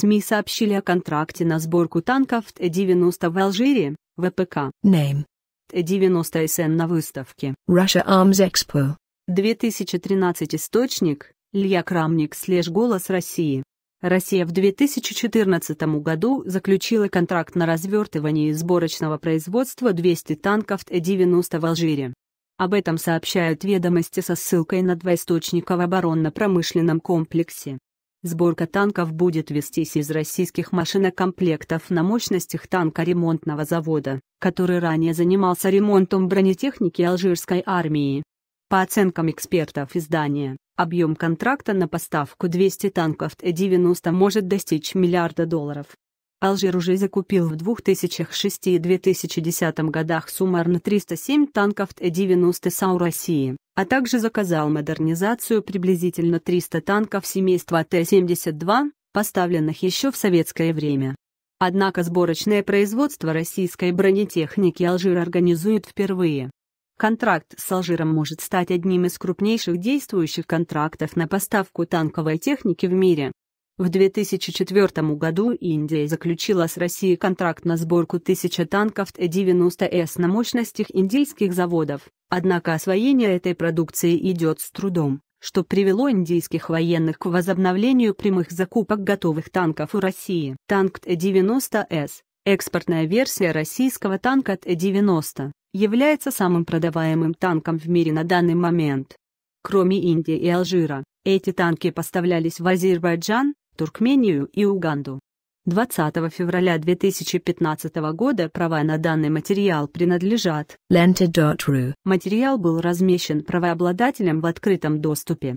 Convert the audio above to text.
СМИ сообщили о контракте на сборку танков Т-90 в Алжире, ВПК. Name. Т-90 СН на выставке. Russia Arms Expo. 2013 источник, Илья Крамник слеж «Голос России». Россия в 2014 году заключила контракт на развертывание и сборочного производства 200 танков Т-90 в Алжире. Об этом сообщают ведомости со ссылкой на два источника в оборонно-промышленном комплексе. Сборка танков будет вестись из российских машинокомплектов на мощностях танкоремонтного завода, который ранее занимался ремонтом бронетехники алжирской армии. По оценкам экспертов издания, объем контракта на поставку 200 танков Т-90 может достичь миллиарда долларов. Алжир уже закупил в 2006 и 2010 годах суммарно 307 танков Т-90 САУ России, а также заказал модернизацию приблизительно 300 танков семейства Т-72, поставленных еще в советское время. Однако сборочное производство российской бронетехники Алжир организует впервые. Контракт с Алжиром может стать одним из крупнейших действующих контрактов на поставку танковой техники в мире. В 2004 году Индия заключила с Россией контракт на сборку 1000 танков Т-90С на мощностях индийских заводов, однако освоение этой продукции идет с трудом, что привело индийских военных к возобновлению прямых закупок готовых танков у России. Танк Т-90С, экспортная версия российского танка Т-90, является самым продаваемым танком в мире на данный момент. Кроме Индии и Алжира, эти танки поставлялись в Азербайджан, Туркмению и Уганду. 20 февраля 2015 года права на данный материал принадлежат Lenta.ru. Материал был размещен правообладателем в открытом доступе.